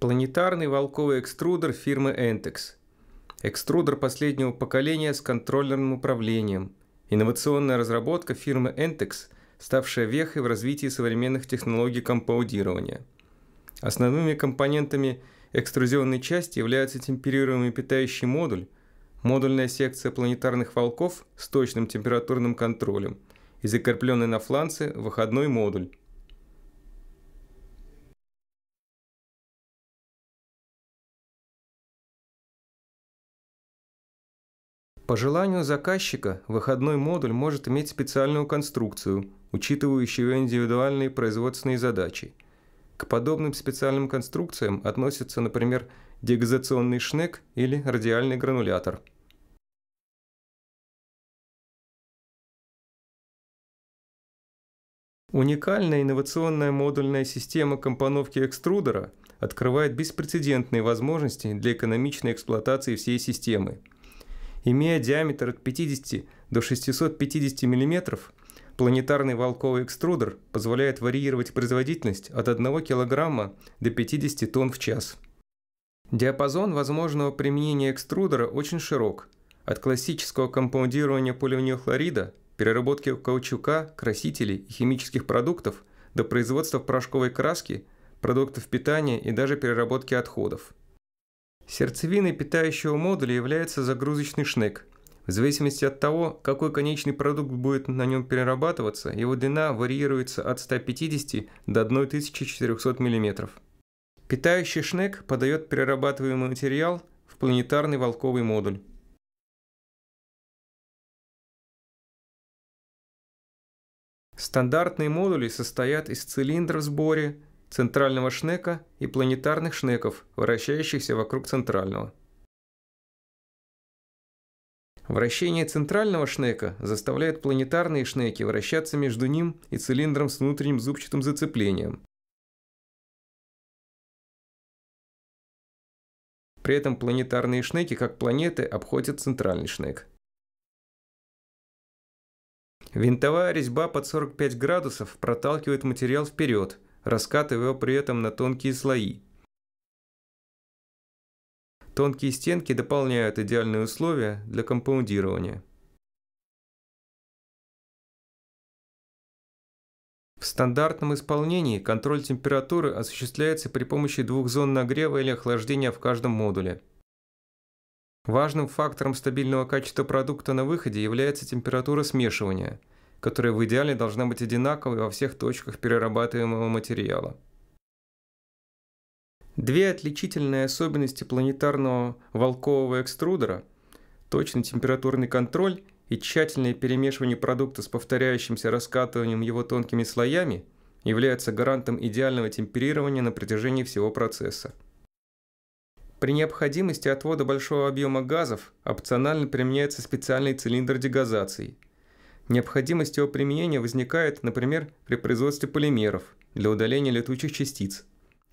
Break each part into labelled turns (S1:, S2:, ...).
S1: Планетарный волковый экструдер фирмы Entex. Экструдер последнего поколения с контроллерным управлением. Инновационная разработка фирмы Entex, ставшая вехой в развитии современных технологий компаудирования. Основными компонентами экструзионной части являются темперируемый питающий модуль, модульная секция планетарных волков с точным температурным контролем и закрепленный на фланце выходной модуль. По желанию заказчика выходной модуль может иметь специальную конструкцию, учитывающую индивидуальные производственные задачи. К подобным специальным конструкциям относятся, например, дегазационный шнек или радиальный
S2: гранулятор.
S1: Уникальная инновационная модульная система компоновки экструдера открывает беспрецедентные возможности для экономичной эксплуатации всей системы – Имея диаметр от 50 до 650 мм, планетарный волковый экструдер позволяет варьировать производительность от 1 кг до 50 тонн в час. Диапазон возможного применения экструдера очень широк, от классического компаундирования поливинилхлорида переработки каучука, красителей и химических продуктов до производства порошковой краски, продуктов питания и даже переработки отходов – Сердцевиной питающего модуля является загрузочный шнек. В зависимости от того, какой конечный продукт будет на нем перерабатываться, его длина варьируется от 150 до 1400 мм. Питающий шнек подает перерабатываемый материал в планетарный волковый модуль. Стандартные модули состоят из цилиндра сборе, центрального шнека и планетарных шнеков, вращающихся вокруг центрального. Вращение центрального шнека заставляет планетарные шнеки вращаться между ним и цилиндром с внутренним зубчатым зацеплением.
S2: При этом планетарные шнеки, как планеты,
S1: обходят центральный шнек. Винтовая резьба под 45 градусов проталкивает материал вперед, раскатывая при этом на тонкие слои. Тонкие стенки дополняют идеальные
S2: условия для компаундирования.
S1: В стандартном исполнении контроль температуры осуществляется при помощи двух зон нагрева или охлаждения в каждом модуле. Важным фактором стабильного качества продукта на выходе является температура смешивания – которая в идеале должна быть одинаковой во всех точках перерабатываемого материала. Две отличительные особенности планетарного волкового экструдера – точный температурный контроль и тщательное перемешивание продукта с повторяющимся раскатыванием его тонкими слоями – являются гарантом идеального темперирования на протяжении всего процесса. При необходимости отвода большого объема газов опционально применяется специальный цилиндр дегазации – Необходимость его применения возникает, например, при производстве полимеров для удаления летучих частиц.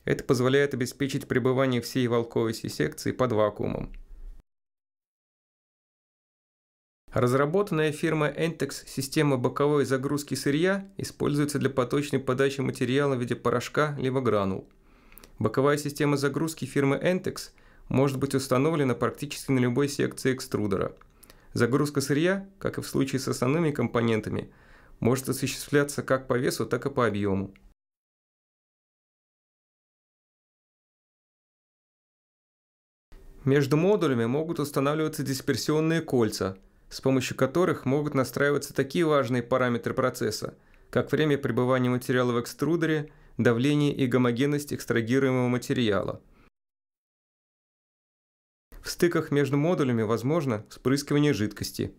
S1: Это позволяет обеспечить пребывание всей волковой секции под вакуумом. Разработанная фирма Entex система боковой загрузки сырья используется для поточной подачи материала в виде порошка либо гранул. Боковая система загрузки фирмы Entex может быть установлена практически на любой секции экструдера – Загрузка сырья, как и в случае с основными компонентами, может осуществляться как по весу, так и по объему. Между модулями могут устанавливаться дисперсионные кольца, с помощью которых могут настраиваться такие важные параметры процесса, как время пребывания материала в экструдере, давление и гомогенность экстрагируемого материала – стыках между модулями возможно спрыскивание жидкости.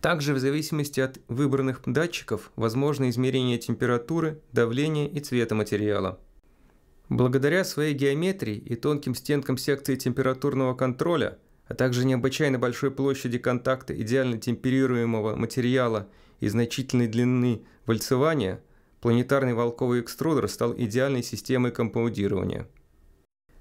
S1: Также в зависимости от выбранных датчиков возможно измерение температуры, давления и цвета материала. Благодаря своей геометрии и тонким стенкам секции температурного контроля, а также необычайно большой площади контакта идеально темперируемого материала и значительной длины вальцевания, планетарный волковый экструдер стал идеальной системой компаудирования –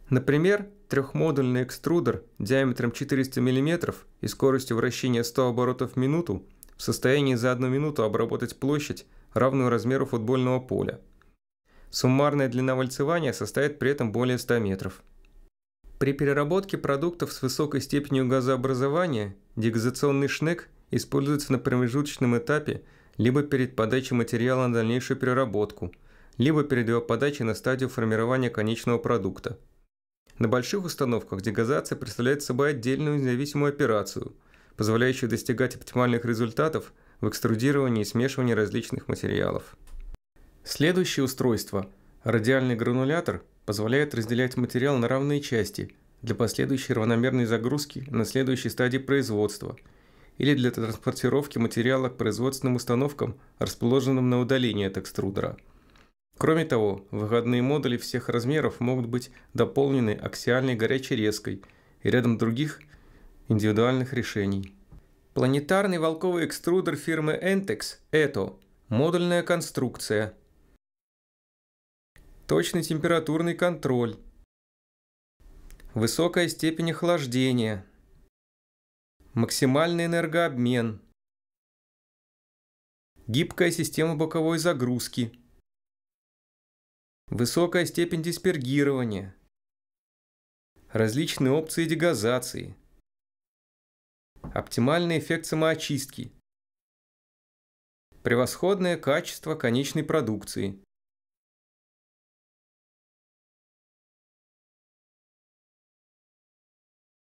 S1: Например, трехмодульный экструдер диаметром 400 мм и скоростью вращения 100 оборотов в минуту в состоянии за одну минуту обработать площадь, равную размеру футбольного поля. Суммарная длина вальцевания составит при этом более 100 метров. При переработке продуктов с высокой степенью газообразования дегазационный шнек используется на промежуточном этапе либо перед подачей материала на дальнейшую переработку, либо перед его подачей на стадию формирования конечного продукта – на больших установках дегазация представляет собой отдельную независимую операцию, позволяющую достигать оптимальных результатов в экструдировании и смешивании различных материалов. Следующее устройство – радиальный гранулятор – позволяет разделять материал на равные части для последующей равномерной загрузки на следующей стадии производства или для транспортировки материала к производственным установкам, расположенным на удалении от экструдера – Кроме того, выходные модули всех размеров могут быть дополнены аксиальной горячей резкой и рядом других индивидуальных решений. Планетарный волковый экструдер фирмы Entex – это модульная конструкция. Точный температурный контроль. Высокая степень охлаждения. Максимальный энергообмен. Гибкая система боковой загрузки –
S2: высокая степень диспергирования,
S1: различные опции дегазации, оптимальный эффект самоочистки, превосходное качество конечной продукции
S2: –